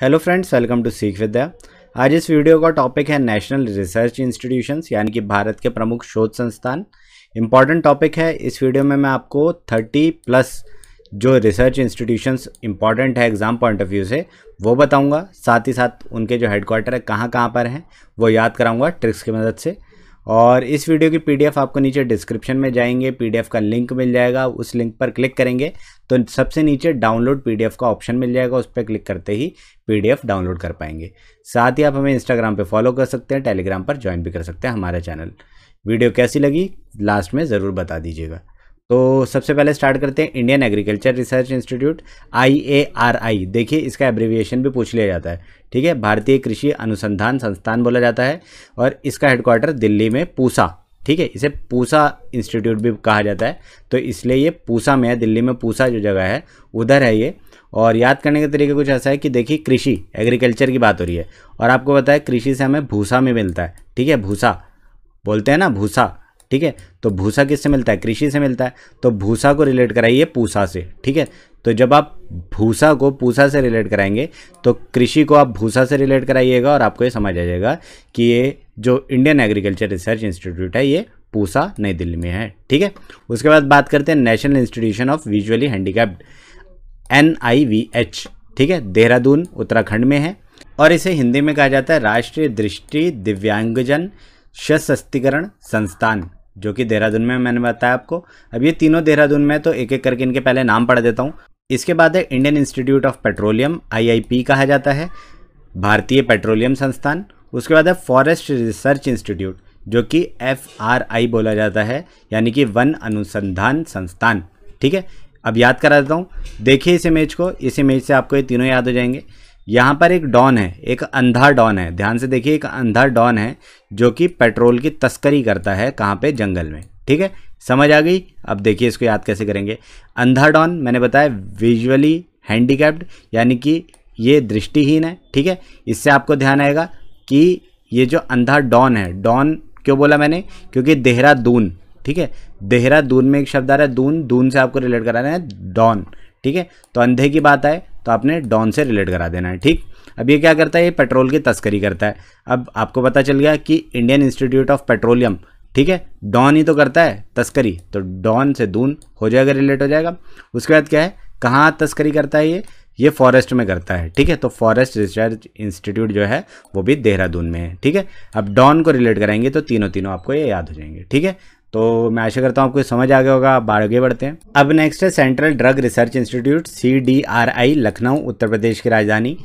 hello friends welcome to सीख विद्या आज इस वीडियो का टॉपिक है नेशनल रिसर्च इंस्टीट्यूशंस यानी कि भारत के प्रमुख शोध संस्थान इम्पॉर्टेंट टॉपिक है इस वीडियो में मैं आपको 30 प्लस जो रिसर्च इंस्टीट्यूशंस इंपॉर्टेंट है एग्ज़ाम पॉइंट ऑफ व्यू से वो बताऊंगा साथ ही साथ उनके जो हेडक्वार्टर है कहाँ कहाँ पर हैं वो याद कराऊँगा ट्रिक्स की मदद से और इस वीडियो की पीडीएफ आपको नीचे डिस्क्रिप्शन में जाएंगे पीडीएफ का लिंक मिल जाएगा उस लिंक पर क्लिक करेंगे तो सबसे नीचे डाउनलोड पीडीएफ का ऑप्शन मिल जाएगा उस पर क्लिक करते ही पीडीएफ डाउनलोड कर पाएंगे साथ ही आप हमें इंस्टाग्राम पर फॉलो कर सकते हैं टेलीग्राम पर ज्वाइन भी कर सकते हैं हमारा चैनल वीडियो कैसी लगी लास्ट में ज़रूर बता दीजिएगा तो सबसे पहले स्टार्ट करते हैं Indian agriculture research institute I A R I देखिए इसका एब्रीविएशन भी पूछ लिया जाता है ठीक है भारतीय कृषि अनुसंधान संस्थान बोला जाता है और इसका हेडक्वार्टर दिल्ली में पूसा ठीक है इसे पूसा इंस्टीट्यूट भी कहा जाता है तो इसलिए ये पूसा में है दिल्ली में पूसा जो जगह है उधर है ये और याद करने का तरीका कुछ ऐसा है कि देखिए कृषि एग्रीकल्चर की बात हो रही है और आपको पता है कृषि से हमें भूसा में मिलता है ठीक है भूसा बोलते हैं ना भूसा ठीक है तो भूसा किससे मिलता है कृषि से मिलता है तो भूसा को रिलेट कराइए पूसा से ठीक है तो जब आप भूसा को पूसा से रिलेट कराएंगे तो कृषि को आप भूसा से रिलेट कराइएगा और आपको ये समझ आ जाएगा कि ये जो इंडियन एग्रीकल्चर रिसर्च इंस्टीट्यूट है ये पूसा नई दिल्ली में है ठीक है उसके बाद बात करते हैं national institution of visually handicapped N I V H ठीक है देहरादून उत्तराखंड में है और इसे हिंदी में कहा जाता है राष्ट्रीय दृष्टि दिव्यांगजन सशक्तिकरण संस्थान जो कि देहरादून में मैंने बताया आपको अब ये तीनों देहरादून में तो एक एक करके इनके पहले नाम पढ़ देता हूँ इसके बाद है Indian institute of petroleum I कहा जाता है भारतीय पेट्रोलियम संस्थान उसके बाद है फॉरेस्ट रिसर्च इंस्टीट्यूट जो कि एफ आर आई बोला जाता है यानी कि वन अनुसंधान संस्थान ठीक है अब याद करा देता हूँ देखिए इस इमेज को इस इमेज से आपको ये तीनों याद हो जाएंगे यहाँ पर एक डॉन है एक अंधा डॉन है ध्यान से देखिए एक अंधा डॉन है जो कि पेट्रोल की तस्करी करता है कहाँ पे जंगल में ठीक है समझ आ गई अब देखिए इसको याद कैसे करेंगे अंधा डॉन मैंने बताया विजुअली हैंडीकैप्ड यानी कि ये दृष्टिहीन है ठीक है इससे आपको ध्यान आएगा कि ये जो अंधा डॉन है डॉन क्यों बोला मैंने क्योंकि देहरादून ठीक है देहरादून में एक शब्द आ रहा है दून दून से आपको रिलेट कराना है डॉन ठीक है तो अंधे की बात आए तो आपने डॉन से रिलेट करा देना है ठीक अब ये क्या करता है ये पेट्रोल की तस्करी करता है अब आपको पता चल गया कि इंडियन इंस्टीट्यूट ऑफ पेट्रोलियम ठीक है डॉन ही तो करता है तस्करी तो डॉन से दून हो जाएगा रिलेट हो जाएगा उसके बाद क्या है कहाँ तस्करी करता है ये ये फॉरेस्ट में करता है ठीक है तो फॉरेस्ट रिसर्च इंस्टीट्यूट जो है वो भी देहरादून में है ठीक है अब डॉन को रिलेट कराएंगे तो तीनों तीनों आपको ये याद हो जाएंगे ठीक है तो मैं आशा करता हूँ आपको समझ आ गया होगा आप आगे बढ़ते हैं अब नेक्स्ट है central drug research institute C Lucknow Uttar Pradesh की राजधानी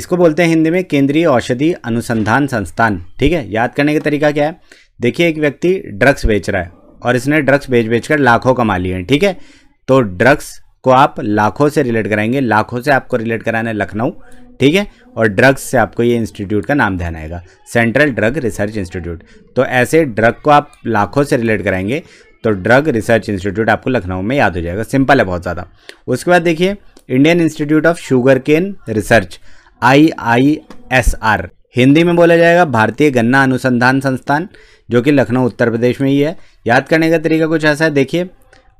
इसको बोलते हैं हिंदी में केंद्रीय औषधि अनुसंधान संस्थान ठीक है याद करने का तरीका क्या है देखिए एक व्यक्ति ड्रग्स बेच रहा है और इसने ड्रग्स बेच बेच कर लाखों कमा लिए हैं ठीक है तो ड्रग्स को आप लाखों से रिलेट कराएंगे लाखों से आपको रिलेट कराना है लखनऊ ठीक है और ड्रग्स से आपको ये इंस्टीट्यूट का नाम ध्यान आएगा सेंट्रल ड्रग रिसर्च इंस्टीट्यूट तो ऐसे ड्रग को आप लाखों से रिलेट कराएंगे तो ड्रग रिसर्च इंस्टीट्यूट आपको लखनऊ में याद हो जाएगा सिंपल है बहुत ज़्यादा उसके बाद देखिए Indian institute of sugar cane research I I S R Hindi में बोला जाएगा भारतीय गन्ना अनुसंधान संस्थान जो कि लखनऊ उत्तर प्रदेश में ही है याद करने का तरीका कुछ ऐसा है देखिए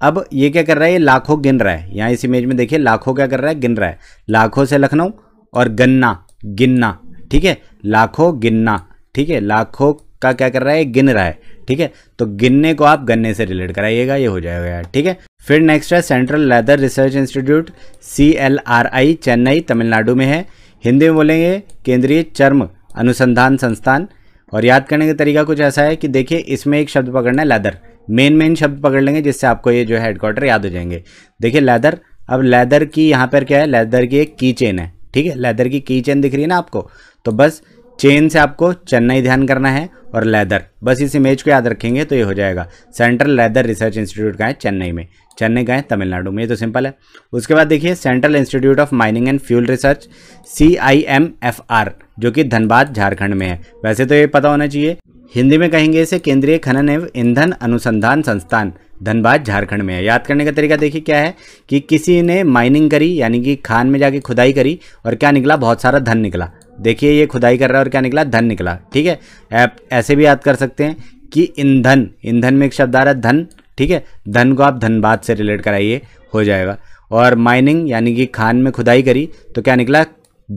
अब ये क्या कर रहा है ये लाखों गिन रहा है यहाँ इस इमेज में देखिए लाखों क्या कर रहा है गिन रहा है लाखों से लखनऊ और गन्ना गिनना ठीक है लाखों गिनना ठीक है लाखों का क्या कर रहा है गिन रहा है ठीक है तो गिनने को आप गन्ने से रिलेट कराइएगा ये हो जाएगा यार ठीक है फिर नेक्स्ट है central leather research institute C L R I Chennai Tamil Nadu में है हिंदी में बोलेंगे केंद्रीय चर्म अनुसंधान संस्थान और याद करने का तरीका कुछ ऐसा है कि देखिए इसमें एक शब्द पकड़ना है लेदर मेन मेन शब्द पकड़ लेंगे जिससे आपको ये जो है हेडक्वार्टर याद हो जाएंगे देखिए लेदर अब लेदर की यहाँ पर क्या है लेदर की एक की चेन है ठीक है लेदर की की चेन दिख रही है ना आपको तो बस चेन से आपको चेन्नई ध्यान करना है और लेदर बस इस इमेज को याद रखेंगे तो ये हो जाएगा सेंट्रल लेदर रिसर्च इंस्टीट्यूट का है चेन्नई में चेन्नई का है तमिलनाडु में ये तो सिंपल है उसके बाद देखिए central institute of mining and fuel research C I M F R जो कि धनबाद झारखंड में है वैसे तो ये पता होना चाहिए हिंदी में कहेंगे इसे केंद्रीय खनन एवं ईंधन अनुसंधान संस्थान धनबाद झारखंड में है याद करने का तरीका देखिए क्या है कि किसी ने माइनिंग करी यानी कि खान में जाके खुदाई करी और क्या निकला बहुत सारा धन निकला देखिए ये खुदाई कर रहा है और क्या निकला धन निकला ठीक है आप ऐसे भी याद कर सकते हैं कि ईंधन ईंधन में एक शब्द आ रहा है धन ठीक है धन को आप धनबाद से रिलेट कराइए हो जाएगा और माइनिंग यानी कि खान में खुदाई करी तो क्या निकला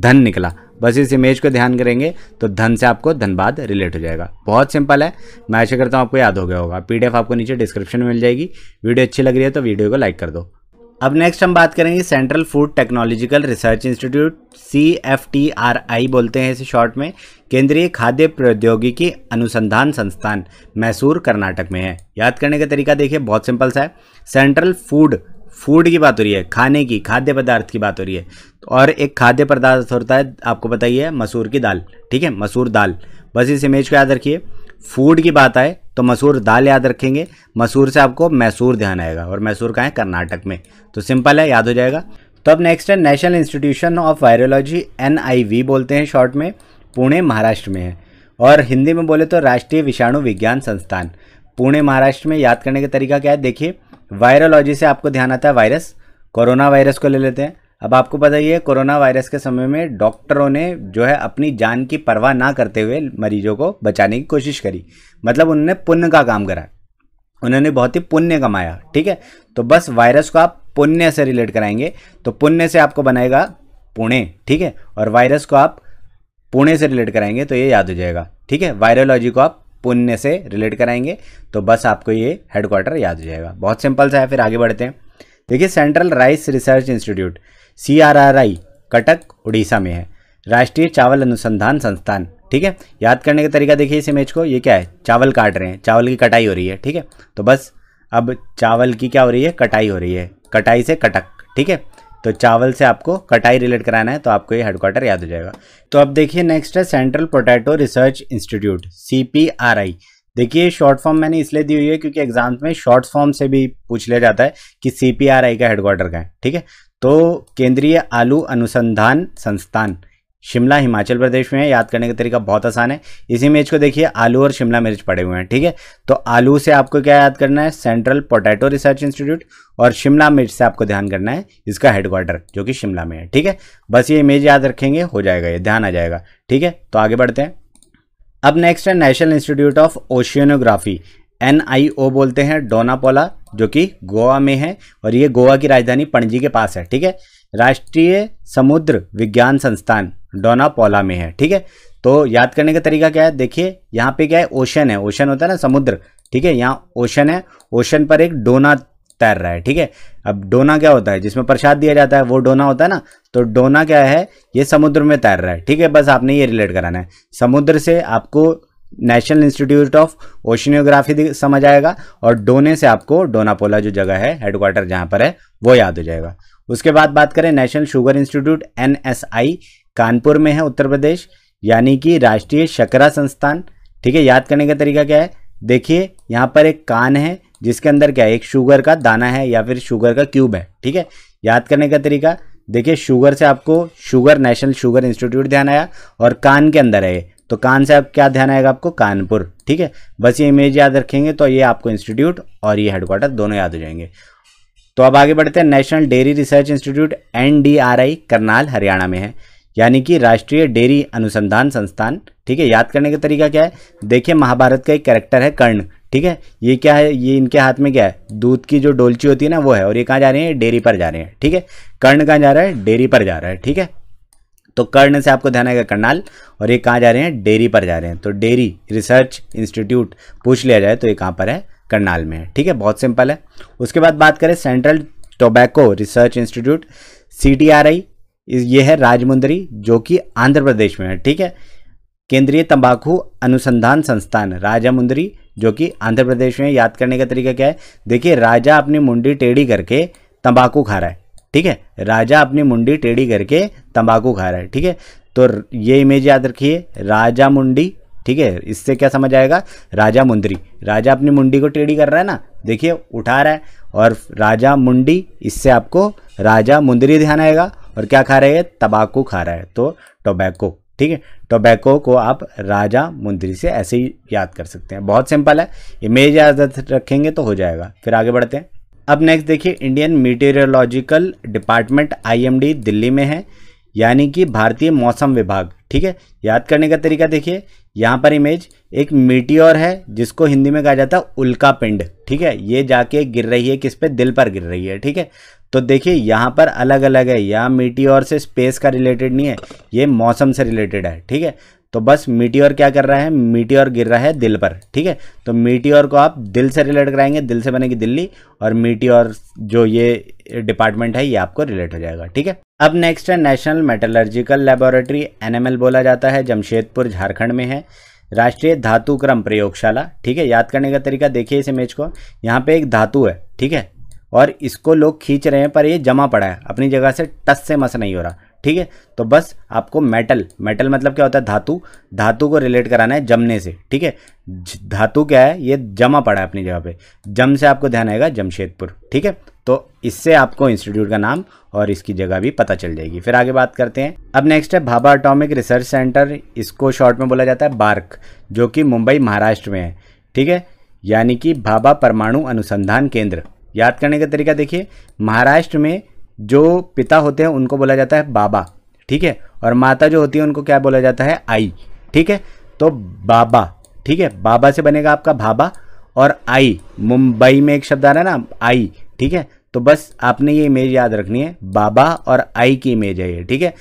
धन निकला बस इस इमेज को ध्यान करेंगे तो धन से आपको धनबाद रिलेट हो जाएगा बहुत सिंपल है मैं ऐसे करता हूँ आपको याद हो गया होगा पीडीएफ आपको नीचे डिस्क्रिप्शन में मिल जाएगी वीडियो अच्छी लग रही है तो वीडियो को लाइक कर दो अब नेक्स्ट हम बात करेंगे central food technological research institute C F T R I बोलते हैं इसे शॉर्ट में केंद्रीय खाद्य प्रौद्योगिकी अनुसंधान संस्थान मैसूर कर्नाटक में है याद करने का तरीका देखिए बहुत सिंपल सा है सेंट्रल फूड फूड की बात हो रही है खाने की खाद्य पदार्थ की बात हो रही है और एक खाद्य पदार्थ होता है आपको बताइए मसूर की दाल ठीक है मसूर दाल बस इस इमेज को याद रखिए फूड की बात आए तो मसूर दाल याद रखेंगे मसूर से आपको मैसूर ध्यान आएगा और मैसूर कहाँ है कर्नाटक में तो सिंपल है याद हो जाएगा तो अब नेक्स्ट है national institution of virology N बोलते हैं शॉर्ट में पुणे महाराष्ट्र में है और हिंदी में बोले तो राष्ट्रीय विषाणु विज्ञान संस्थान पुणे महाराष्ट्र में याद करने का तरीका क्या है देखिए वायरोलॉजी से आपको ध्यान आता है वायरस कोरोना वायरस को ले लेते हैं अब आपको पता ही है कोरोना वायरस के समय में डॉक्टरों ने जो है अपनी जान की परवाह ना करते हुए मरीजों को बचाने की कोशिश करी मतलब उन्होंने पुण्य का काम करा उन्होंने बहुत ही पुण्य कमाया ठीक है तो बस वायरस को आप पुण्य से रिलेट कराएंगे तो पुण्य से आपको बनाएगा पुणे ठीक है और वायरस को आप पुणे से रिलेट कराएंगे तो ये याद हो जाएगा ठीक है वायरोलॉजी को आप पुण्य से रिलेट कराएंगे तो बस आपको ये हेडक्वार्टर याद हो जाएगा बहुत सिंपल सा है फिर आगे बढ़ते हैं देखिए central rice research institute C R R I Cuttack Orissa में है राष्ट्रीय चावल अनुसंधान संस्थान ठीक है याद करने का तरीका देखिए इस इमेज को ये क्या है चावल काट रहे हैं चावल की कटाई हो रही है ठीक है तो बस अब चावल की क्या हो रही है कटाई हो रही है कटाई से कटक ठीक है तो चावल से आपको कटाई रिलेट कराना है तो आपको ये हेडक्वार्टर याद हो जाएगा तो अब देखिए नेक्स्ट है central potato research institute C देखिए शॉर्ट फॉर्म मैंने इसलिए दी हुई है क्योंकि एग्जाम में शॉर्ट फॉर्म से भी पूछ लिया जाता है कि सी का हेडक्वार्टर का है ठीक है तो केंद्रीय आलू अनुसंधान संस्थान शिमला हिमाचल प्रदेश में है याद करने का तरीका बहुत आसान है इस इमेज को देखिए आलू और शिमला मिर्च पड़े हुए हैं ठीक है तो आलू से आपको क्या याद करना है सेंट्रल पोटैटो रिसर्च इंस्टीट्यूट और शिमला मिर्च से आपको ध्यान करना है इसका हेडक्वार्टर जो कि शिमला में है ठीक है बस ये इमेज याद रखेंगे हो जाएगा ये ध्यान आ जाएगा ठीक है तो आगे बढ़ते हैं अब नेक्स्ट है national institute of oceanography N I O बोलते हैं डोनापोला जो कि गोवा में है और ये गोवा की राजधानी पणजी के पास है ठीक है राष्ट्रीय समुद्र विज्ञान संस्थान डोनापोला में है ठीक है तो याद करने का तरीका क्या है देखिए यहाँ पे क्या है ओशन है ओशन होता है ना समुद्र ठीक है यहाँ ओशन है ओशन पर एक डोना तैर रहा है ठीक है अब डोना क्या होता है जिसमें प्रसाद दिया जाता है वो डोना होता है ना तो डोना क्या है ये समुद्र में तैर रहा है ठीक है बस आपने ये रिलेट कराना है समुद्र से आपको नेशनल इंस्टीट्यूट ऑफ ओशनियोग्राफी समझ आएगा और डोने से आपको डोनापोला जो जगह है हेडक्वार्टर जहाँ पर है वो याद हो जाएगा उसके बाद बात करें national sugar institute N Kanpur में है उत्तर प्रदेश यानी कि राष्ट्रीय शकरा संस्थान ठीक है याद करने का तरीका क्या है देखिए यहाँ पर एक कान है जिसके अंदर क्या है एक शुगर का दाना है या फिर शुगर का क्यूब है ठीक है याद करने का तरीका देखिए शुगर से आपको शुगर नेशनल शुगर इंस्टीट्यूट ध्यान आया और कान के अंदर है तो कान से आप क्या ध्यान आएगा आपको कानपुर ठीक है बस ये इमेज याद रखेंगे तो ये आपको इंस्टीट्यूट और ये हेडक्वार्टर दोनों याद हो जाएंगे तो अब आगे बढ़ते हैं national dairy research institute NDRI Karnal Haryana में है यानी कि राष्ट्रीय डेयरी अनुसंधान संस्थान ठीक है याद करने का तरीका क्या है देखिए महाभारत का एक कैरेक्टर है कर्ण ठीक है ये क्या है ये इनके हाथ में क्या है दूध की जो डोलची होती है ना वो है और ये कहाँ जा रहे हैं डेयरी पर जा रहे हैं ठीक है कर्ण कहाँ जा रहा है डेयरी पर जा रहा है ठीक है तो कर्ण से आपको ध्यान आएगा करनाल और ये कहाँ जा रहे हैं डेयरी पर जा रहे हैं तो डेयरी रिसर्च इंस्टीट्यूट पूछ लिया जाए तो ये कहाँ पर है करनाल में है ठीक है बहुत सिंपल है उसके बाद बात करें central tobacco research institute C ये है राजमुंदरी जो कि आंध्र प्रदेश में है ठीक है केंद्रीय तंबाकू अनुसंधान संस्थान राजामुंदरी जो कि आंध्र प्रदेश में याद करने का तरीका क्या है देखिए राजा अपनी मुंडी टेढ़ी करके तंबाकू खा रहा है ठीक है राजा अपनी मुंडी टेढ़ी करके तंबाकू खा रहा है ठीक है तो ये इमेज याद रखिए राजा मुंडी ठीक है इससे क्या समझ आएगा राजा मुंदरी राजा अपनी मुंडी को टेढ़ी कर रहा है ना देखिए उठा रहा है और राजा मुंडी इससे आपको राजा मुंदरी ध्यान आएगा और क्या खा रहे है तबाकू खा रहा है तो टोबैको ठीक है टोबैको को आप राजा मुंदरी से ऐसे ही याद कर सकते हैं बहुत सिंपल है इमेज याद रखेंगे तो हो जाएगा फिर आगे बढ़ते हैं अब नेक्स्ट देखिए Indian meteorological department IMD Delhi में है यानी कि भारतीय मौसम विभाग ठीक है याद करने का तरीका देखिए यहाँ पर इमेज एक मीटियोर है जिसको हिंदी में कहा जाता है उल्का पिंड ठीक है ये जाके गिर रही है किस पे दिल पर गिर रही है ठीक है तो देखिए यहाँ पर अलग अलग है यहाँ मीटियोर से स्पेस का रिलेटेड नहीं है ये मौसम से रिलेटेड है ठीक है तो बस मीटियोर क्या कर रहा है मीटियोर गिर रहा है दिल पर ठीक है तो मीटियोर को आप दिल से रिलेट कराएंगे दिल से बनेगी दिल्ली और मीटियोर जो ये डिपार्टमेंट है ये आपको रिलेट हो जाएगा ठीक है अब नेक्स्ट है नेशनल मेटलर्जिकल लेबोरेटरी एनएमएल बोला जाता है जमशेदपुर झारखंड में है राष्ट्रीय धातु क्रम प्रयोगशाला ठीक है याद करने का तरीका देखिए इस इमेज को यहाँ पे एक धातु है ठीक है और इसको लोग खींच रहे हैं पर ये जमा पड़ा है अपनी जगह से टस से मस नहीं हो रहा ठीक है तो बस आपको मेटल मेटल मतलब क्या होता है धातु धातु को रिलेट कराना है जमने से ठीक है धातु क्या है ये जमा पड़ा है अपनी जगह पे जम से आपको ध्यान आएगा जमशेदपुर ठीक है तो इससे आपको इंस्टीट्यूट का नाम और इसकी जगह भी पता चल जाएगी फिर आगे बात करते हैं अब नेक्स्ट है भाभा अटोमिक रिसर्च सेंटर इसको शॉर्ट में बोला जाता है बार्क जो कि मुंबई महाराष्ट्र में है ठीक है यानी कि भाभा परमाणु अनुसंधान केंद्र याद करने का तरीका देखिए महाराष्ट्र में जो पिता होते हैं उनको बोला जाता है बाबा ठीक है और माता जो होती है उनको क्या बोला जाता है आई ठीक है तो बाबा ठीक है बाबा से बनेगा आपका भाबा और आई मुंबई में एक शब्द आ रहा है ना आई ठीक है तो बस आपने ये इमेज याद रखनी है बाबा और आई की इमेज है ये ठीक है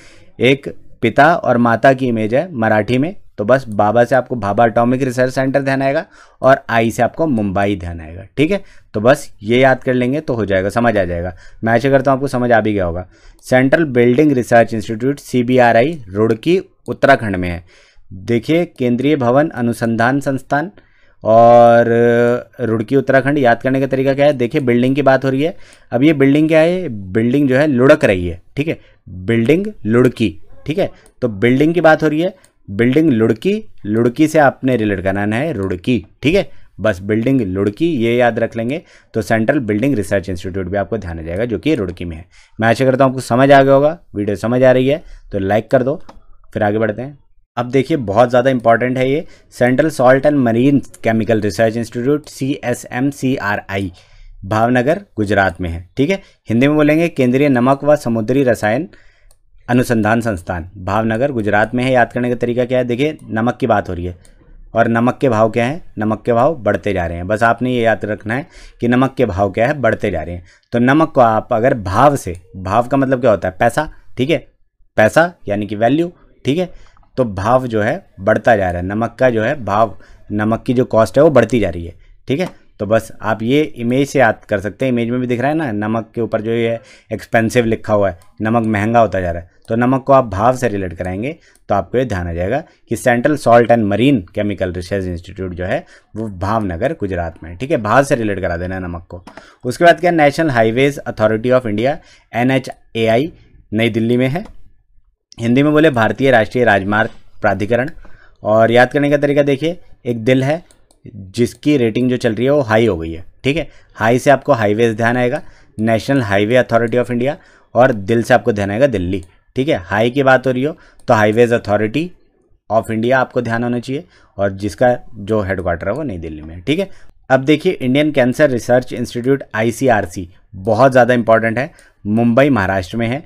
एक पिता और माता की इमेज है मराठी में तो बस बाबा से आपको भाभा अटोमिक रिसर्च सेंटर ध्यान आएगा और आई से आपको मुंबई ध्यान आएगा ठीक है तो बस ये याद कर लेंगे तो हो जाएगा समझ आ जाएगा मैं ऐसे करता हूँ आपको समझ आ भी गया होगा central building research institute C Roorkee Uttarakhand में है देखिए केंद्रीय भवन अनुसंधान संस्थान और रुड़की उत्तराखंड याद करने का तरीका क्या है देखिए बिल्डिंग की बात हो रही है अब ये बिल्डिंग क्या है बिल्डिंग जो है लुढ़क रही है ठीक है बिल्डिंग लुढ़की ठीक है तो बिल्डिंग की बात हो रही है बिल्डिंग लुड़की लुड़की से आपने रिलेट कराना है रुड़की ठीक है बस बिल्डिंग लुड़की ये याद रख लेंगे तो सेंट्रल बिल्डिंग रिसर्च इंस्टीट्यूट भी आपको ध्यान आ जाएगा जो कि रुड़की में है मैं आशा करता हूँ आपको समझ आ गया होगा वीडियो समझ आ रही है तो लाइक कर दो फिर आगे बढ़ते हैं अब देखिए बहुत ज़्यादा इंपॉर्टेंट है ये central salt and marine chemical research institute C S M C R I Bhavnagar Gujarat में है ठीक है हिंदी में बोलेंगे केंद्रीय नमक व समुद्री रसायन अनुसंधान संस्थान भावनगर गुजरात में है याद करने का तरीका क्या है देखिए नमक की बात हो रही है और नमक के भाव क्या हैं नमक के भाव बढ़ते जा रहे हैं बस आपने ये याद रखना है कि नमक के भाव क्या है बढ़ते जा रहे हैं तो नमक को आप अगर भाव से भाव का मतलब क्या होता है पैसा ठीक है पैसा यानी कि वैल्यू ठीक है तो भाव जो है बढ़ता जा रहा है नमक का जो है भाव नमक की जो कॉस्ट है वो बढ़ती जा रही है ठीक है तो बस आप ये इमेज से याद कर सकते हैं इमेज में भी दिख रहा है ना नमक के ऊपर जो ये एक्सपेंसिव लिखा हुआ है नमक महंगा होता जा रहा है तो नमक को आप भाव से रिलेट कराएंगे तो आपको ये ध्यान आ जाएगा कि central salt and marine chemical research institute जो है वो भावनगर गुजरात में ठीक है भाव से रिलेट करा देना नमक को उसके बाद क्या national highways authority of India N New Delhi में है हिंदी में बोले भारतीय राष्ट्रीय राजमार्ग प्राधिकरण और याद करने का तरीका देखिए एक दिल है जिसकी रेटिंग जो चल रही है वो हाई हो गई है ठीक है हाई से आपको हाईवेज ध्यान आएगा national highway authority of India और दिल से आपको ध्यान आएगा दिल्ली ठीक है हाई की बात हो रही हो तो हाईवेज अथॉरिटी ऑफ इंडिया आपको ध्यान होना चाहिए और जिसका जो हेडक्वार्टर है वो नई दिल्ली में ठीक है अब देखिए Indian cancer research institute ICRC बहुत ज़्यादा इंपॉर्टेंट है मुंबई महाराष्ट्र में है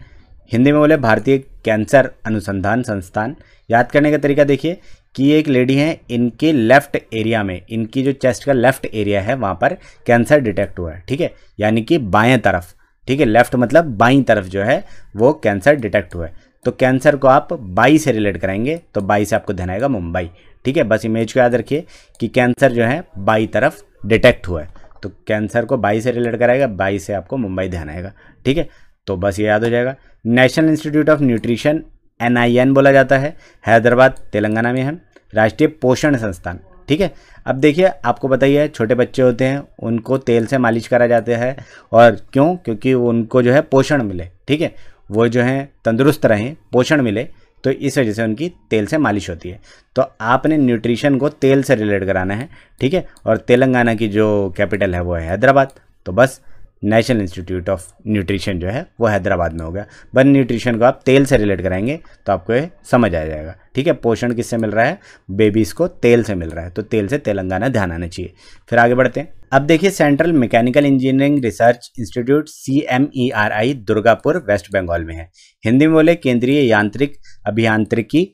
हिंदी में बोले भारतीय कैंसर अनुसंधान संस्थान याद करने का तरीका देखिए कि एक लेडी है इनके लेफ्ट एरिया में इनकी जो चेस्ट का लेफ्ट एरिया है वहाँ पर कैंसर डिटेक्ट हुआ है ठीक है यानी कि बाएँ तरफ ठीक है लेफ्ट मतलब बाई तरफ जो है वो कैंसर डिटेक्ट हुआ है तो कैंसर को आप बाई से रिलेट कराएंगे तो बाई से आपको ध्यान आएगा मुंबई ठीक है बस इमेज को याद रखिए कि कैंसर जो है बाई तरफ डिटेक्ट हुआ है तो कैंसर को बाई से रिलेट कराएगा बाई से आपको मुंबई ध्यान आएगा ठीक है तो बस ये याद हो जाएगा national institute of nutrition N बोला जाता है हैदराबाद तेलंगाना में है राष्ट्रीय पोषण संस्थान ठीक है अब देखिए आपको बताइए छोटे बच्चे होते हैं उनको तेल से मालिश करा जाता है और क्यों क्योंकि उनको जो है पोषण मिले ठीक है वो जो है तंदुरुस्त रहें पोषण मिले तो इस वजह से उनकी तेल से मालिश होती है तो आपने न्यूट्रिशन को तेल से रिलेट कराना है ठीक है और तेलंगाना की जो कैपिटल है वो है हैदराबाद तो बस नेशनल इंस्टीट्यूट ऑफ न्यूट्रिशन जो है वो हैदराबाद में हो गया बन न्यूट्रिशन को आप तेल से रिलेट कराएंगे तो आपको ये समझ आ जाएगा ठीक है पोषण किससे मिल रहा है बेबीज़ को तेल से मिल रहा है तो तेल से तेलंगाना ध्यान आना चाहिए फिर आगे बढ़ते हैं अब देखिए central mechanical engineering research institute C M E R I Durgapur west Bengal में है हिंदी में बोले केंद्रीय यांत्रिक अभियांत्रिकी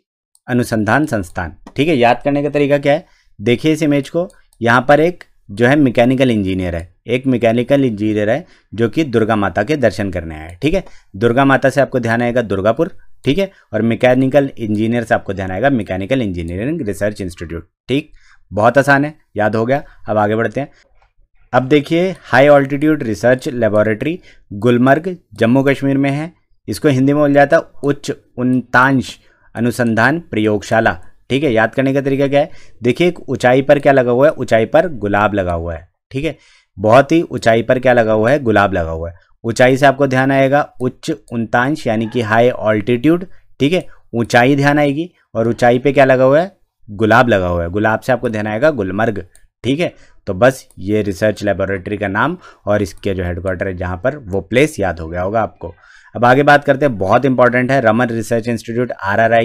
अनुसंधान संस्थान ठीक है याद करने का तरीका क्या है देखिए इस इमेज को यहाँ पर एक जो है मैकेनिकल इंजीनियर है एक मैकेनिकल इंजीनियर है जो कि दुर्गा माता के दर्शन करने आया है ठीक है दुर्गा माता से आपको ध्यान आएगा दुर्गापुर ठीक है और मैकेनिकल इंजीनियर से आपको ध्यान आएगा मैकेनिकल इंजीनियरिंग रिसर्च इंस्टीट्यूट ठीक बहुत आसान है याद हो गया अब आगे बढ़ते हैं अब देखिए high altitude research laboratory Gulmarg Jammu Kashmir में है इसको हिंदी में बोल जाता उच्च उनतांश अनुसंधान प्रयोगशाला ठीक है याद करने का तरीका क्या है देखिए एक ऊंचाई पर क्या लगा हुआ है ऊंचाई पर गुलाब लगा हुआ है ठीक है बहुत ही ऊंचाई पर क्या लगा हुआ है गुलाब लगा हुआ है ऊंचाई से आपको ध्यान आएगा उच्च उनतांश यानी कि हाई ऑल्टीट्यूड ठीक है ऊंचाई ध्यान आएगी और ऊंचाई पे क्या लगा हुआ है गुलाब लगा हुआ है गुलाब से आपको ध्यान आएगा गुलमर्ग ठीक है तो बस ये रिसर्च लेबोरेटरी का नाम और इसके जो हेडक्वार्टर है जहाँ पर वो प्लेस याद हो गया होगा आपको अब आगे बात करते हैं बहुत इंपॉर्टेंट है रमन रिसर्च इंस्टीट्यूट आर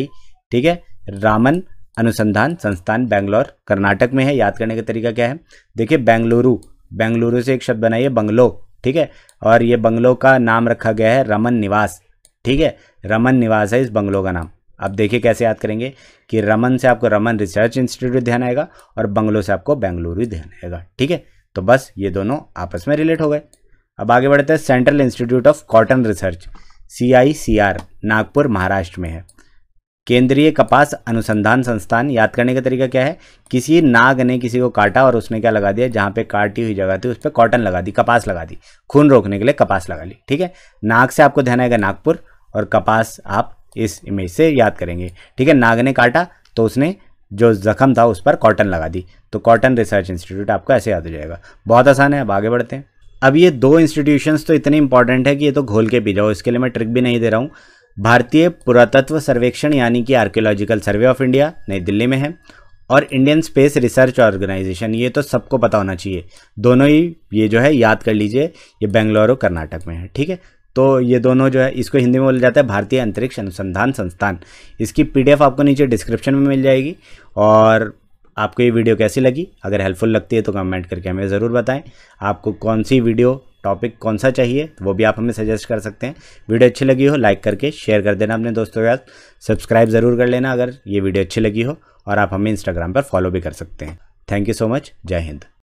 ठीक है रामन अनुसंधान संस्थान बैंगलोर कर्नाटक में है याद करने का तरीका क्या है देखिए बेंगलुरु बेंगलुरु से एक शब्द बनाइए बंगलो ठीक है और ये बंगलो का नाम रखा गया है रमन निवास ठीक है रमन निवास है इस बंगलो का नाम अब देखिए कैसे याद करेंगे कि रमन से आपको रमन रिसर्च इंस्टीट्यूट ध्यान आएगा और बंगलो से आपको बेंगलुरु ध्यान आएगा ठीक है तो बस ये दोनों आपस में रिलेट हो गए अब आगे बढ़ते हैं central institute of cotton research C Nagpur Maharashtra में है केंद्रीय कपास अनुसंधान संस्थान याद करने का तरीका क्या है किसी नाग ने किसी को काटा और उसने क्या लगा दिया जहाँ पे काटी हुई जगह थी उस पर कॉटन लगा दी कपास लगा दी खून रोकने के लिए कपास लगा ली ठीक है नाग से आपको ध्यान आएगा नागपुर और कपास आप इस इमेज से याद करेंगे ठीक है नाग ने काटा तो उसने जो जख्म था उस पर कॉटन लगा दी तो कॉटन रिसर्च इंस्टीट्यूट आपको ऐसे याद हो जाएगा बहुत आसान है अब आगे बढ़ते हैं अब ये दो इंस्टीट्यूशंस तो इतने इंपॉर्टेंट है कि ये तो घोल के पी जाओ इसके लिए मैं ट्रिक भी नहीं दे रहा हूँ भारतीय पुरातत्व सर्वेक्षण यानी कि आर्कियोलॉजिकल सर्वे ऑफ इंडिया नई दिल्ली में है और इंडियन स्पेस रिसर्च ऑर्गेनाइजेशन ये तो सबको पता होना चाहिए दोनों ही ये जो है याद कर लीजिए ये बेंगलुरु कर्नाटक में है ठीक है तो ये दोनों जो है इसको हिंदी में बोला जाता है भारतीय अंतरिक्ष अनुसंधान संस्थान इसकी पीडीएफ आपको नीचे डिस्क्रिप्शन में मिल जाएगी और आपको ये वीडियो कैसी लगी अगर हेल्पफुल लगती है तो कमेंट करके हमें ज़रूर बताएं आपको कौन सी वीडियो टॉपिक कौन सा चाहिए तो वो भी आप हमें सजेस्ट कर सकते हैं वीडियो अच्छी लगी हो लाइक करके शेयर कर देना अपने दोस्तों के साथ सब्सक्राइब ज़रूर कर लेना अगर ये वीडियो अच्छी लगी हो और आप हमें इंस्टाग्राम पर फॉलो भी कर सकते हैं थैंक यू सो मच जय हिंद